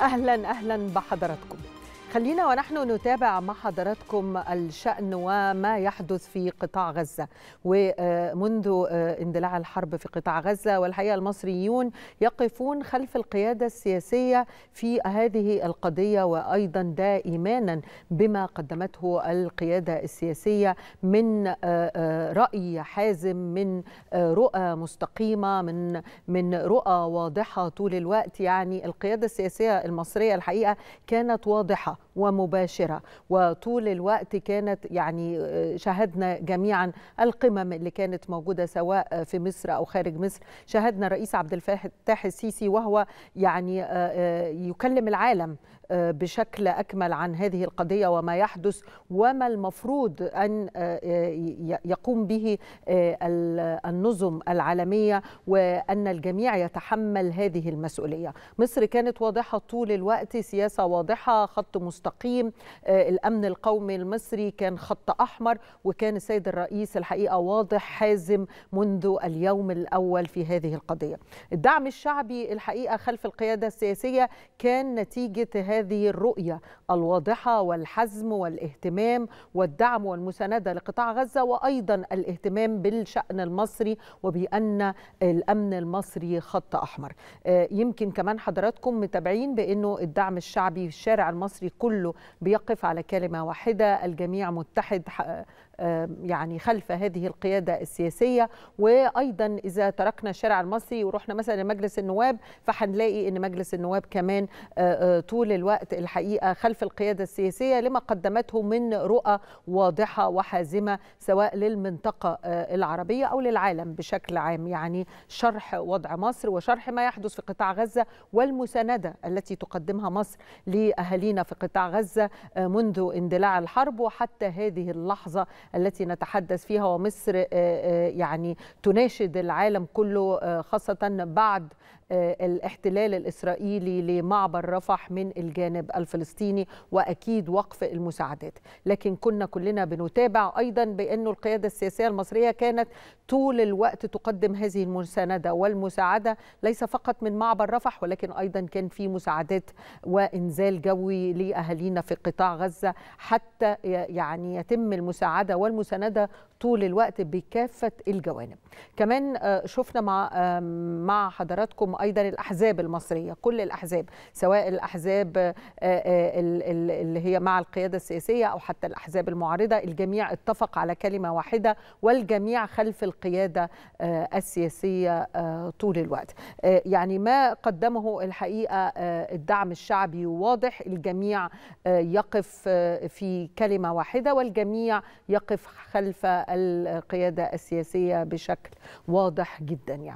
أهلا أهلا بحضراتكم خلينا ونحن نتابع مع حضراتكم الشأن وما يحدث في قطاع غزة ومنذ آه، اندلاع الحرب في قطاع غزة والحقيقة المصريون يقفون خلف القيادة السياسية في هذه القضية وأيضا ده إيمانا بما قدمته القيادة السياسية من آه، آه، رأي حازم من رؤى مستقيمة من من رؤى واضحة طول الوقت يعني القيادة السياسية المصرية الحقيقة كانت واضحة ومباشرة وطول الوقت كانت يعني آه، شاهدنا جميعا القمم اللي كانت موجودة سواء في مصر أو خارج مصر شاهدنا الرئيس عبد الفتاح السيسي وهو يعني آه، آه، يكلم العالم بشكل أكمل عن هذه القضية وما يحدث وما المفروض أن يقوم به النظم العالمية وأن الجميع يتحمل هذه المسؤولية مصر كانت واضحة طول الوقت سياسة واضحة خط مستقبل مستقيم آه، الامن القومي المصري كان خط احمر وكان السيد الرئيس الحقيقه واضح حازم منذ اليوم الاول في هذه القضيه الدعم الشعبي الحقيقه خلف القياده السياسيه كان نتيجه هذه الرؤيه الواضحه والحزم والاهتمام والدعم والمسانده لقطاع غزه وايضا الاهتمام بالشان المصري وبان الامن المصري خط احمر آه، يمكن كمان حضراتكم متابعين بانه الدعم الشعبي في الشارع المصري كله كله بيقف على كلمة واحدة الجميع متحد آه، يعني خلف هذه القيادة السياسية وأيضا إذا تركنا الشارع المصري ورحنا مثلا لمجلس النواب فهنلاقي أن مجلس النواب كمان آه، آه، طول الوقت الحقيقة خلف القيادة السياسية لما قدمته من رؤى واضحة وحازمة سواء للمنطقة العربية أو للعالم بشكل عام يعني شرح وضع مصر وشرح ما يحدث في قطاع غزة والمساندة التي تقدمها مصر لأهالينا في قطاع غزة آه، منذ اندلاع الحرب وحتى هذه اللحظة التي نتحدث فيها ومصر آه، آه، يعني تناشد العالم كله خاصة بعد الاحتلال الإسرائيلي لمعبر رفح من الجانب الفلسطيني وأكيد وقف المساعدات لكن كنا كلنا بنتابع أيضا بأن القيادة السياسية المصرية كانت طول الوقت تقدم هذه المساندة والمساعدة ليس فقط من معبر رفح ولكن أيضا كان في مساعدات وإنزال جوي لأهل أهالينا في قطاع غزة حتى يعني يتم المساعدة والمساندة طول الوقت بكافة الجوانب كمان آه، شفنا مع مع حضراتكم أيضا الأحزاب المصرية كل الأحزاب سواء الأحزاب آه، آه، اللي هي مع القيادة السياسية أو حتى الأحزاب المعارضة الجميع اتفق على كلمة واحدة والجميع خلف القيادة السياسية طول الوقت يعني ما قدمه الحقيقة الدعم الشعبي واضح الجميع يقف آه، في كلمه واحده والجميع يقف خلف القياده السياسيه بشكل واضح جدا يعني